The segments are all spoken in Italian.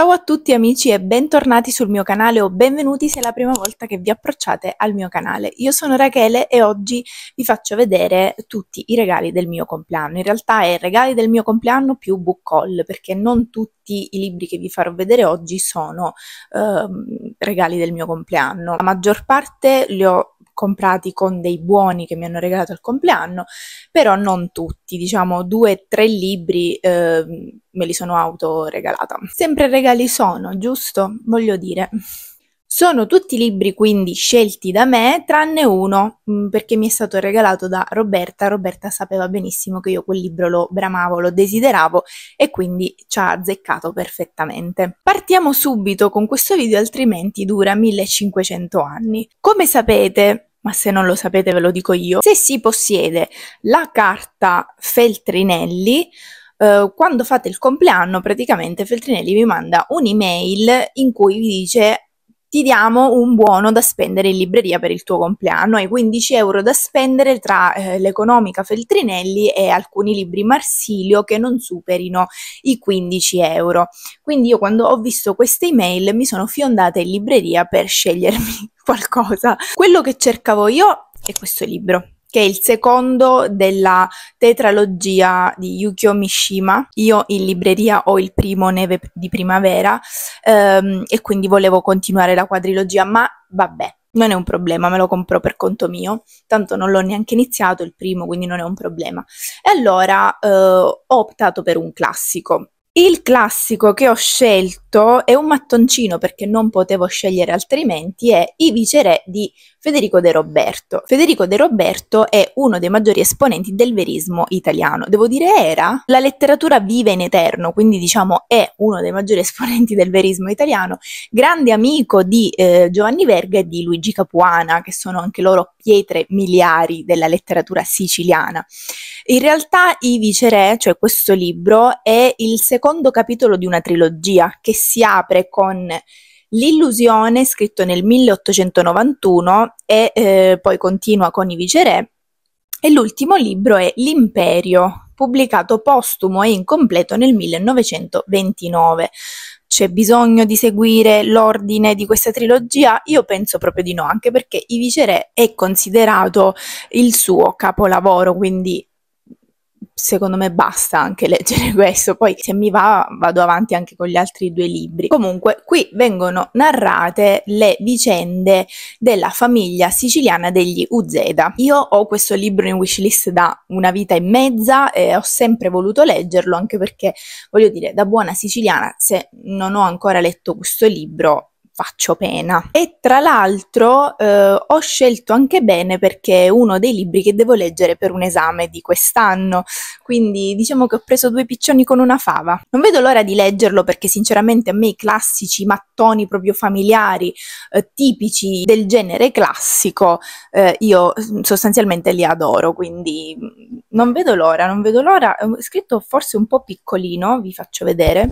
Ciao a tutti amici e bentornati sul mio canale o benvenuti se è la prima volta che vi approcciate al mio canale. Io sono Rachele e oggi vi faccio vedere tutti i regali del mio compleanno. In realtà è regali del mio compleanno più book haul perché non tutti infatti i libri che vi farò vedere oggi sono eh, regali del mio compleanno. La maggior parte li ho comprati con dei buoni che mi hanno regalato al compleanno, però non tutti, diciamo due o tre libri eh, me li sono autoregalata. Sempre regali sono, giusto? Voglio dire. Sono tutti libri quindi scelti da me, tranne uno, mm, perché mi è stato regalato da Roberta. Roberta sapeva benissimo che io quel libro lo bramavo, lo desideravo e quindi ci ha azzeccato perfettamente. Partiamo subito con questo video, altrimenti dura 1500 anni. Come sapete, ma se non lo sapete ve lo dico io, se si possiede la carta Feltrinelli, eh, quando fate il compleanno praticamente Feltrinelli vi manda un'email in cui vi dice ti diamo un buono da spendere in libreria per il tuo compleanno. Hai 15 euro da spendere tra eh, l'economica Feltrinelli e alcuni libri Marsilio che non superino i 15 euro. Quindi io quando ho visto queste email mi sono fiondata in libreria per scegliermi qualcosa. Quello che cercavo io è questo libro che è il secondo della tetralogia di Yukio Mishima. Io in libreria ho il primo Neve di primavera ehm, e quindi volevo continuare la quadrilogia, ma vabbè, non è un problema, me lo compro per conto mio, tanto non l'ho neanche iniziato il primo, quindi non è un problema. E allora eh, ho optato per un classico. Il classico che ho scelto è un mattoncino perché non potevo scegliere altrimenti, è I viceré di Federico De Roberto. Federico De Roberto è uno dei maggiori esponenti del verismo italiano. Devo dire era, la letteratura vive in eterno, quindi diciamo è uno dei maggiori esponenti del verismo italiano, grande amico di eh, Giovanni Verga e di Luigi Capuana, che sono anche loro pietre miliari della letteratura siciliana. In realtà I Viceré, cioè questo libro, è il secondo capitolo di una trilogia che si apre con L'illusione, scritto nel 1891 e eh, poi continua con i viceré, e l'ultimo libro è L'imperio, pubblicato postumo e incompleto nel 1929. C'è bisogno di seguire l'ordine di questa trilogia? Io penso proprio di no, anche perché I Viceré è considerato il suo capolavoro, quindi secondo me basta anche leggere questo, poi se mi va vado avanti anche con gli altri due libri. Comunque qui vengono narrate le vicende della famiglia siciliana degli Uzeda. Io ho questo libro in wishlist da una vita e mezza e ho sempre voluto leggerlo anche perché voglio dire da buona siciliana se non ho ancora letto questo libro faccio pena. E tra l'altro eh, ho scelto anche bene perché è uno dei libri che devo leggere per un esame di quest'anno, quindi diciamo che ho preso due piccioni con una fava. Non vedo l'ora di leggerlo perché sinceramente a me i classici mattoni proprio familiari, eh, tipici del genere classico, eh, io mm, sostanzialmente li adoro, quindi mm, non vedo l'ora, non vedo l'ora. È scritto forse un po' piccolino, vi faccio vedere.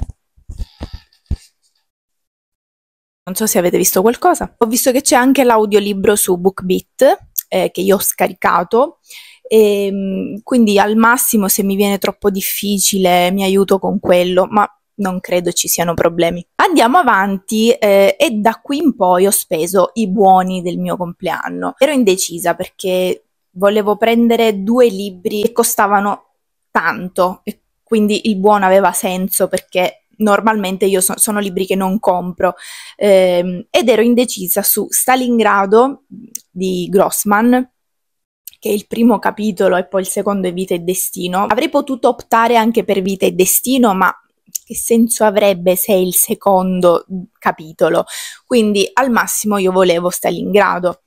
Non so se avete visto qualcosa. Ho visto che c'è anche l'audiolibro su BookBeat eh, che io ho scaricato. E, ehm, quindi al massimo se mi viene troppo difficile mi aiuto con quello, ma non credo ci siano problemi. Andiamo avanti eh, e da qui in poi ho speso i buoni del mio compleanno. Ero indecisa perché volevo prendere due libri che costavano tanto e quindi il buono aveva senso perché normalmente io so, sono libri che non compro ehm, ed ero indecisa su Stalingrado di Grossman che è il primo capitolo e poi il secondo è Vita e Destino. Avrei potuto optare anche per Vita e Destino, ma che senso avrebbe se è il secondo capitolo? Quindi al massimo io volevo Stalingrado.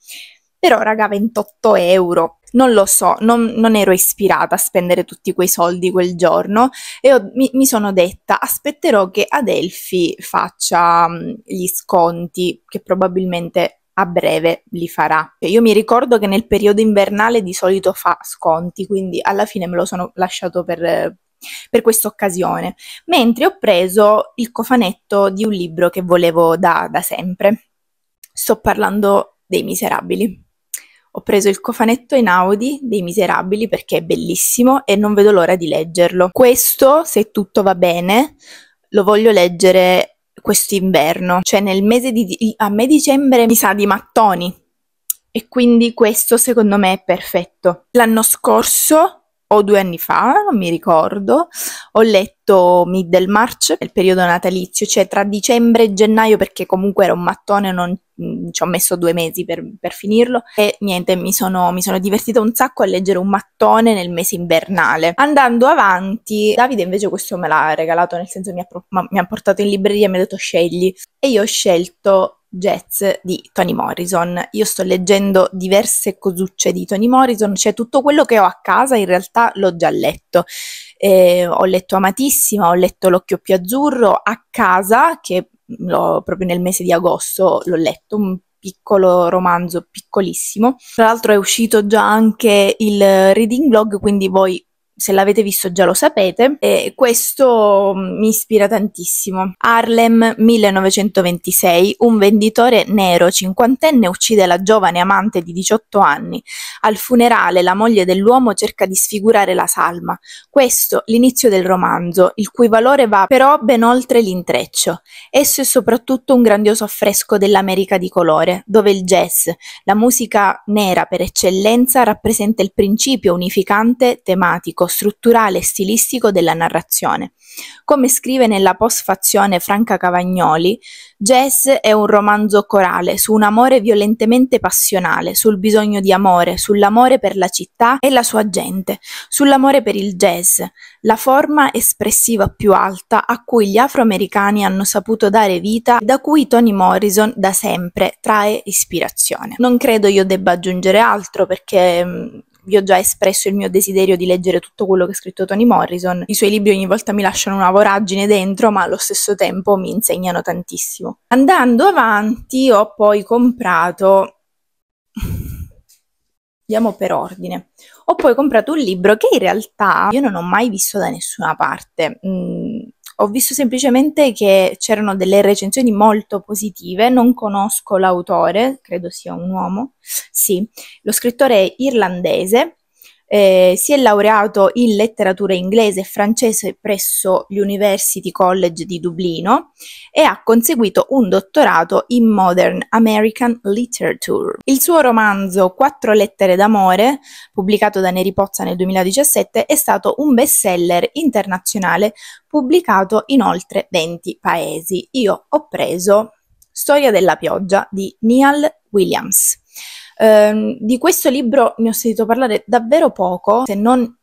Però raga, 28 euro non lo so, non, non, ero ispirata a spendere tutti quei soldi quel giorno e ho, mi, mi, sono detta aspetterò che Adelphi faccia mm, gli sconti che probabilmente a breve li farà. Io mi ricordo che nel periodo invernale di solito fa sconti, quindi alla fine me lo sono lasciato per, per questa occasione, mentre ho preso il cofanetto di un libro che volevo da, da sempre. Sto parlando dei miserabili. Ho preso il cofanetto in Audi dei Miserabili perché è bellissimo e non vedo l'ora di leggerlo. Questo, se tutto va bene, lo voglio leggere quest'inverno, cioè nel mese di... a me dicembre mi sa di mattoni e quindi questo secondo me è perfetto. L'anno scorso o due anni fa, non mi ricordo, ho letto Middlemarch, il periodo natalizio, cioè tra dicembre e gennaio, perché comunque era un mattone, non, mm, ci ho messo due mesi per, per finirlo e niente, mi sono, mi sono, divertita un sacco a leggere un mattone nel mese invernale. Andando avanti, Davide invece questo me l'ha regalato, nel senso mi ha, mi ha portato in libreria e mi ha detto scegli e io ho scelto jazz di Toni Morrison. Io sto leggendo diverse cosucce di Toni Morrison, cioè tutto quello che ho a casa in realtà l'ho già letto. Eh, ho letto Amatissima, ho letto L'occhio più azzurro a casa, che proprio nel mese di agosto l'ho letto, un piccolo romanzo piccolissimo. Tra l'altro è uscito già anche il reading blog, quindi voi se l'avete visto già lo sapete, e questo mm, mi ispira tantissimo. Harlem 1926, un venditore nero cinquantenne uccide la giovane amante di 18 anni. Al funerale la moglie dell'uomo cerca di sfigurare la salma. Questo l'inizio del romanzo, il cui valore va però ben oltre l'intreccio. Esso è soprattutto un grandioso affresco dell'America di colore, dove il jazz, la musica nera per eccellenza, rappresenta il principio unificante, tematico, strutturale e stilistico della narrazione. Come scrive nella postfazione Franca Cavagnoli, Jazz è un romanzo corale su un amore violentemente passionale, sul bisogno di amore, sull'amore per la città e la sua gente, sull'amore per il jazz, la forma espressiva più alta a cui gli afroamericani hanno saputo dare vita e da cui Toni Morrison da sempre trae ispirazione. Non credo io debba aggiungere altro perché mm, vi ho già espresso il mio desiderio di leggere tutto quello che ha scritto Toni Morrison. I suoi libri ogni volta mi lasciano una voragine dentro, ma allo stesso tempo mi insegnano tantissimo. Andando avanti ho poi comprato andiamo per ordine. Ho poi comprato un libro che in realtà io non ho mai visto da nessuna parte. Mm ho visto semplicemente che c'erano delle recensioni molto positive, non conosco l'autore, credo sia un uomo, sì, lo scrittore è irlandese eh, si è laureato in letteratura inglese e francese presso l'University College di Dublino e ha conseguito un dottorato in Modern American Literature. Il suo romanzo Quattro lettere d'amore, pubblicato da Neri Pozza nel 2017, è stato un bestseller internazionale pubblicato in oltre 20 paesi. Io ho preso Storia della pioggia di Neal Williams. Eh, di questo libro ne ho sentito parlare davvero poco, se non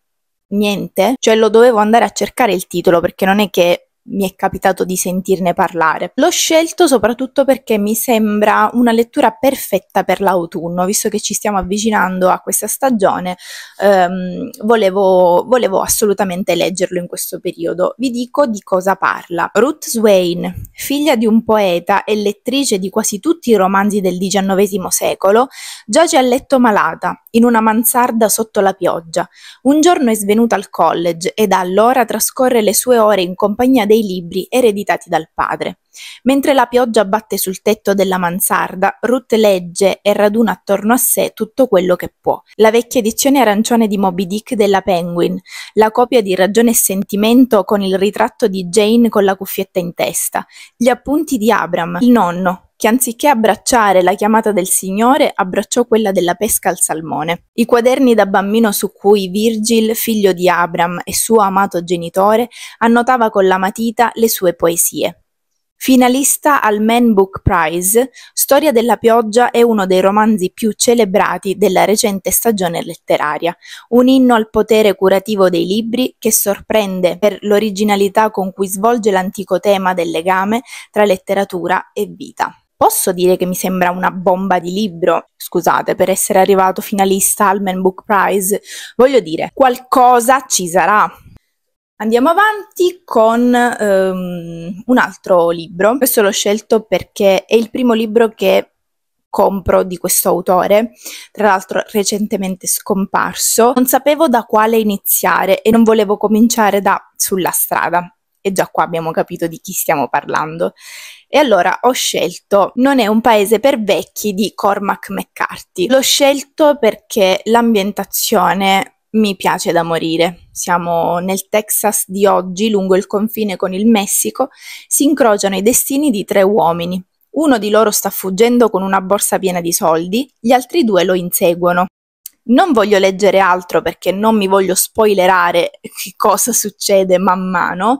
niente, cioè lo dovevo andare a cercare il titolo perché non è che mi è capitato di sentirne parlare. L'ho scelto soprattutto perché mi sembra una lettura perfetta per l'autunno, visto che ci stiamo avvicinando a questa stagione, ehm, volevo, volevo assolutamente leggerlo in questo periodo. Vi dico di cosa parla. Ruth Swain, figlia di un poeta e lettrice di quasi tutti i romanzi del XIX secolo, giace a letto malata, in una mansarda sotto la pioggia. Un giorno è svenuta al college e da allora trascorre le sue ore in compagnia dei dei libri ereditati dal padre. Mentre la pioggia batte sul tetto della mansarda, Ruth legge e raduna attorno a sé tutto quello che può. La vecchia edizione arancione di Moby Dick della Penguin, la copia di Ragione e Sentimento con il ritratto di Jane con la cuffietta in testa, gli appunti di Abram, il nonno, che anziché abbracciare la chiamata del Signore, abbracciò quella della pesca al salmone. I quaderni da bambino su cui Virgil, figlio di Abram e suo amato genitore, annotava con la matita le sue poesie. Finalista al Man Book Prize, Storia della pioggia è uno dei romanzi più celebrati della recente stagione letteraria, un inno al potere curativo dei libri che sorprende per l'originalità con cui svolge l'antico tema del legame tra letteratura e vita. Posso dire che mi sembra una bomba di libro, scusate, per essere arrivato finalista al Man Book Prize. Voglio dire, qualcosa ci sarà. Andiamo avanti con um, un altro libro. Questo l'ho scelto perché è il primo libro che compro di questo autore, tra l'altro recentemente scomparso. Non sapevo da quale iniziare e non volevo cominciare da Sulla strada e già qua abbiamo capito di chi stiamo parlando. E allora ho scelto Non è un paese per vecchi di Cormac McCarthy. L'ho scelto perché l'ambientazione mi piace da morire. Siamo nel Texas di oggi, lungo il confine con il Messico, si incrociano i destini di tre uomini. Uno di loro sta fuggendo con una borsa piena di soldi, gli altri due lo inseguono. Non voglio leggere altro perché non mi voglio spoilerare che cosa succede man mano,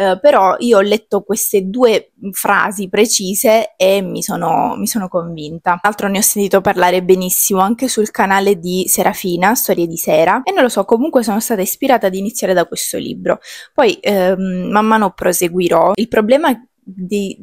eh, però io ho letto queste due frasi precise e mi sono, mi sono convinta. Tra l'altro ne ho sentito parlare benissimo anche sul canale di Serafina, Storie di Sera, e non lo so, comunque sono stata ispirata ad iniziare da questo libro. Poi ehm, man mano proseguirò. Il problema di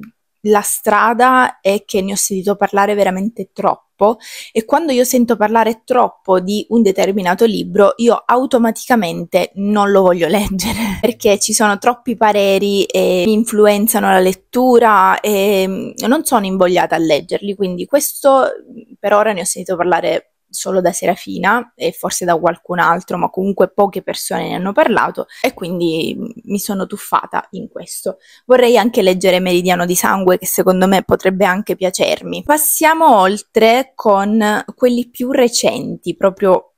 la strada è che ne ho sentito parlare veramente troppo troppo e quando io sento parlare troppo di un determinato libro, io automaticamente non lo voglio leggere perché ci sono troppi pareri e mi influenzano la lettura e mm, non sono invogliata a leggerli, quindi questo mm, per ora ne ho sentito parlare solo da Serafina e forse da qualcun altro, ma comunque poche persone ne hanno parlato e quindi mm, mi sono tuffata in questo. Vorrei anche leggere Meridiano di Sangue che secondo me potrebbe anche piacermi. Passiamo oltre con quelli più recenti, proprio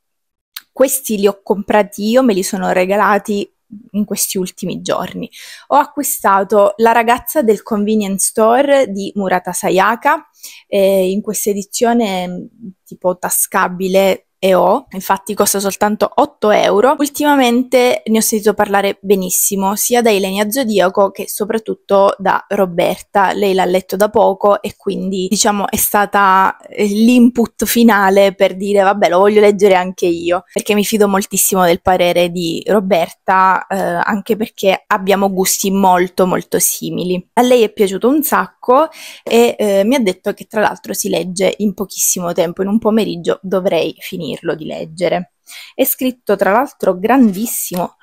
questi li ho comprati io, me li sono regalati in questi ultimi giorni. Ho acquistato La ragazza del convenience store di Murata Sayaka, eh, in questa edizione mm, tipo tascabile e ho, infatti costa soltanto 8 euro. Ultimamente ne ho sentito parlare benissimo sia da Ilenia Zodiaco che soprattutto da Roberta. Lei l'ha letto da poco e quindi diciamo è stata eh, l'input finale per dire vabbè lo voglio leggere anche io perché mi fido moltissimo del parere di Roberta eh, anche perché abbiamo gusti molto molto simili. A lei è piaciuto un sacco Marocco e eh, mi ha detto che tra l'altro si legge in pochissimo tempo, in un pomeriggio dovrei finirlo di leggere. È scritto tra l'altro grandissimo,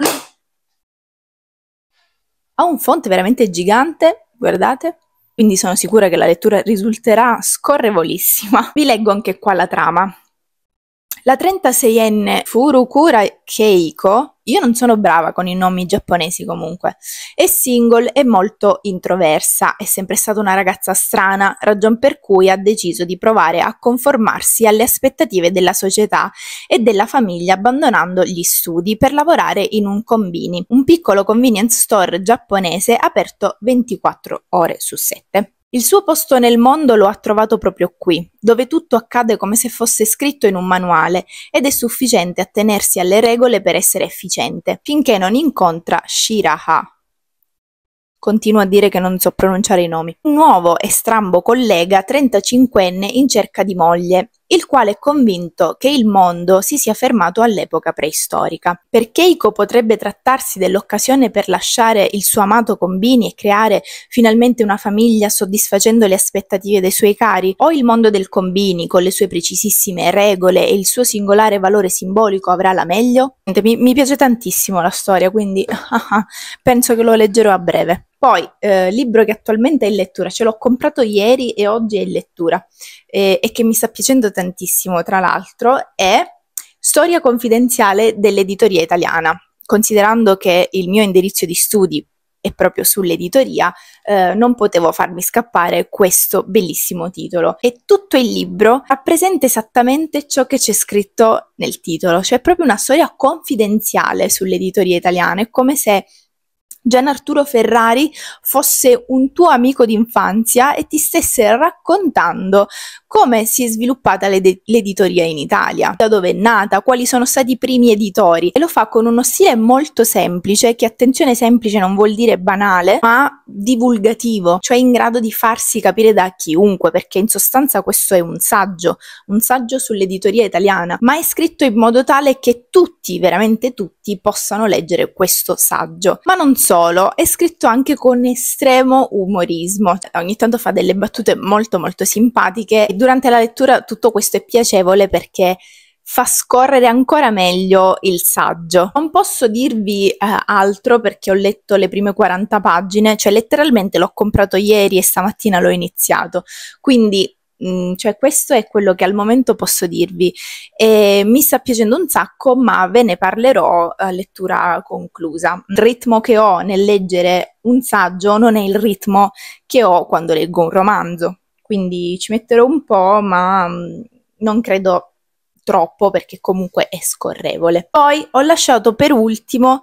ha un font veramente gigante, guardate, quindi sono sicura che la lettura risulterà scorrevolissima. Vi leggo anche qua la trama. La 36enne Furukura Keiko, io non sono brava con i nomi giapponesi comunque, è single e molto introversa, è sempre stata una ragazza strana, ragion per cui ha deciso di provare a conformarsi alle aspettative della società e della famiglia abbandonando gli studi per lavorare in un combini, un piccolo convenience store giapponese aperto 24 ore su 7. Il suo posto nel mondo lo ha trovato proprio qui, dove tutto accade come se fosse scritto in un manuale ed è sufficiente attenersi alle regole per essere efficiente, finché non incontra Shiraha. Continuo a dire che non so pronunciare i nomi. Un nuovo e strambo collega 35enne in cerca di moglie, il quale è convinto che il mondo si sia fermato all'epoca preistorica. Per Keiko potrebbe trattarsi dell'occasione per lasciare il suo amato Combini e creare finalmente una famiglia soddisfacendo le aspettative dei suoi cari? O il mondo del Combini, con le sue precisissime regole e il suo singolare valore simbolico, avrà la meglio? Mi, mi piace tantissimo la storia, quindi penso che lo leggerò a breve. Poi, eh, libro che attualmente è in lettura, ce l'ho comprato ieri e oggi è in lettura eh, e che mi sta piacendo tantissimo, tra l'altro, è Storia confidenziale dell'editoria italiana. Considerando che il mio indirizzo di studi è proprio sull'editoria, eh, non potevo farmi scappare questo bellissimo titolo. E tutto il libro rappresenta esattamente ciò che c'è scritto nel titolo, cioè proprio una storia confidenziale sull'editoria italiana. È come se Gian Arturo Ferrari fosse un tuo amico d'infanzia e ti stesse raccontando come si è sviluppata l'ed- l'editoria in Italia, da dove è nata, quali sono stati i primi editori e lo fa con uno stile molto semplice, che attenzione semplice non vuol dire banale, ma divulgativo, cioè in grado di farsi capire da chiunque, perché in sostanza questo è un saggio, un saggio sull'editoria italiana, ma è scritto in modo tale che tutti, veramente tutti, possano leggere questo saggio. Ma non so solo, è scritto anche con estremo umorismo. Cioè, ogni tanto fa delle battute molto molto simpatiche e durante la lettura tutto questo è piacevole perché fa scorrere ancora meglio il saggio. Non posso dirvi eh, altro perché ho letto le prime 40 pagine, cioè letteralmente l'ho comprato ieri e stamattina l'ho iniziato. Quindi Mm, cioè questo è quello che al momento posso dirvi e mi sta piacendo un sacco ma ve ne parlerò a eh, lettura conclusa. Il ritmo che ho nel leggere un saggio non è il ritmo che ho quando leggo un romanzo, quindi ci metterò un po' ma mm, non credo troppo perché comunque è scorrevole. Poi ho lasciato per ultimo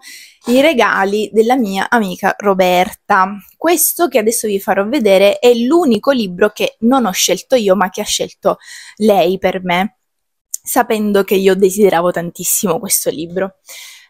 i regali della mia amica Roberta. Questo che adesso vi farò vedere è l'unico libro che non ho scelto io, ma che ha scelto lei per me, sapendo che io desideravo tantissimo questo libro.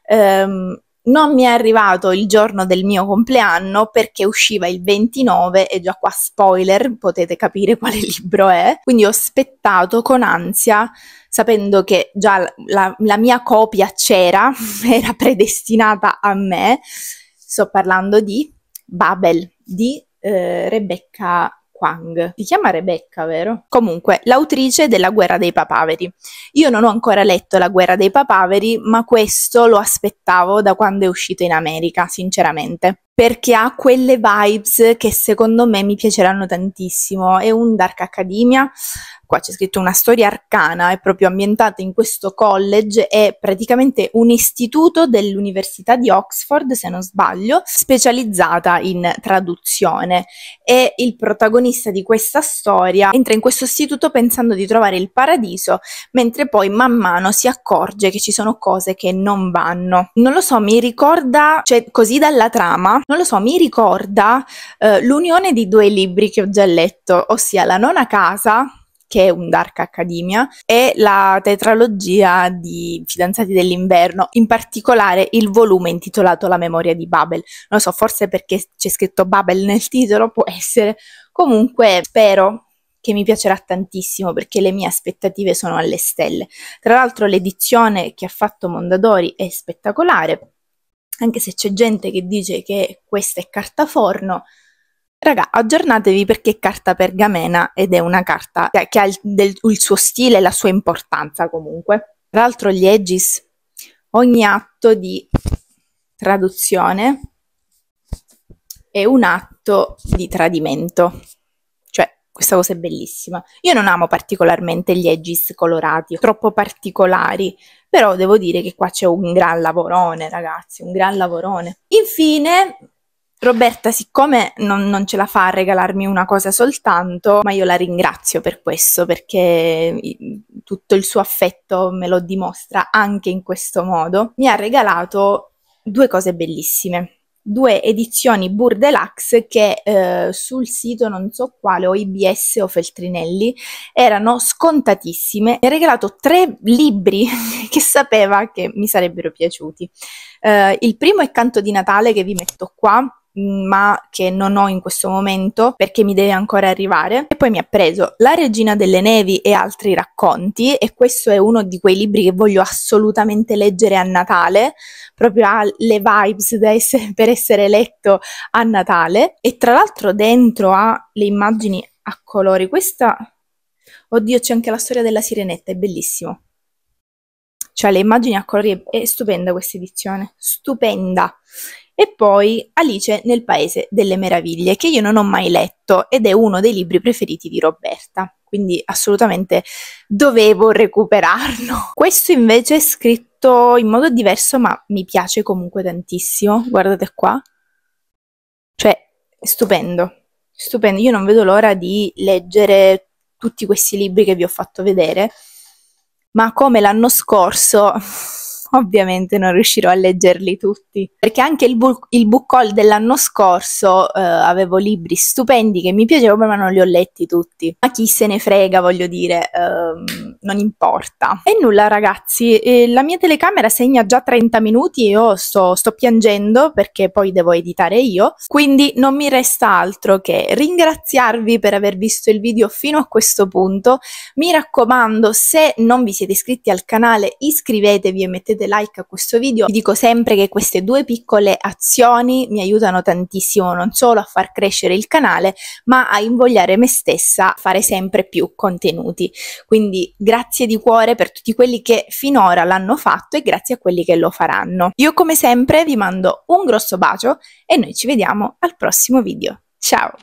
Um, non mi è arrivato il giorno del mio compleanno perché usciva il 29 e già qua spoiler, potete capire quale libro è, quindi ho aspettato con ansia sapendo che già la, la, la mia copia c'era, era predestinata a me, sto parlando di Babel, di eh, Rebecca Quang. Si chiama Rebecca, vero? Comunque, l'autrice della Guerra dei Papaveri. Io non ho ancora letto La Guerra dei Papaveri, ma questo lo aspettavo da quando è uscito in America, sinceramente perché ha quelle vibes che secondo me mi piaceranno tantissimo. È un Dark Academia, qua c'è scritto una storia arcana, è proprio ambientata in questo college, è praticamente un istituto dell'Università di Oxford, se non sbaglio, specializzata in traduzione e il protagonista di questa storia entra in questo istituto pensando di trovare il paradiso, mentre poi man mano si accorge che ci sono cose che non vanno. Non lo so, mi ricorda, cioè così dalla trama, non lo so, mi ricorda eh, l'unione di due libri che ho già letto, ossia La nona casa che è un Dark Academia, e la tetralogia di Fidanzati dell'inverno, in particolare il volume intitolato La memoria di Babel. Non lo so, forse perché c'è scritto Babel nel titolo, può essere. Comunque spero che mi piacerà tantissimo perché le mie aspettative sono alle stelle. Tra l'altro l'edizione che ha fatto Mondadori è spettacolare anche se c'è gente che dice che questa è carta forno, raga, aggiornatevi perché è carta pergamena ed è una carta che ha il, del, il suo stile e la sua importanza comunque. Tra l'altro gli Aegis, ogni atto di traduzione è un atto di tradimento. Cioè, questa cosa è bellissima. Io non amo particolarmente gli edges colorati, troppo particolari, però devo dire che qua c'è un gran lavorone ragazzi, un gran lavorone. Infine Roberta, siccome non, non, ce la fa a regalarmi una cosa soltanto, ma io la ringrazio per questo, perché tutto il suo affetto me lo dimostra anche in questo modo, mi ha regalato due cose bellissime due edizioni Bur Deluxe che eh, sul sito non so quale o IBS o Feltrinelli erano scontatissime e ha regalato tre libri che sapeva che mi sarebbero piaciuti. Eh, il primo è Canto di Natale che vi metto qua ma che non ho in questo momento perché mi deve ancora arrivare. E poi mi ha preso La regina delle nevi e altri racconti e questo è uno di quei libri che voglio assolutamente leggere a Natale, proprio ha le vibes essere, per essere letto a Natale e tra l'altro dentro ha le immagini a colori. Questa Oddio, c'è anche la storia della sirenetta, è bellissimo. Cioè, le immagini a colori è stupenda questa edizione, stupenda e poi Alice nel Paese delle Meraviglie, che io non ho mai letto ed è uno dei libri preferiti di Roberta, quindi assolutamente dovevo recuperarlo. Questo invece è scritto in modo diverso, ma mi piace comunque tantissimo. Guardate qua. Cioè, stupendo, stupendo. Io non vedo l'ora di leggere tutti questi libri che vi ho fatto vedere, ma come l'anno scorso ovviamente non riuscirò a leggerli tutti, perché anche il, bu- il book haul dell'anno scorso eh, avevo libri stupendi che mi piacevano ma non li ho letti tutti. Ma chi se ne frega, voglio dire, ehm, non importa. E nulla ragazzi, eh, la mia telecamera segna già 30 minuti, e io sto, sto piangendo perché poi devo editare io, quindi non mi resta altro che ringraziarvi per aver visto il video fino a questo punto. Mi raccomando, se non vi siete iscritti al canale, iscrivetevi e mettete mettete like a questo video. Vi dico sempre che queste due piccole azioni mi aiutano tantissimo non solo a far crescere il canale, ma a invogliare me stessa a fare sempre più contenuti. Quindi grazie di cuore per tutti quelli che finora l'hanno fatto e grazie a quelli che lo faranno. Io come sempre vi mando un grosso bacio e noi ci vediamo al prossimo video. Ciao!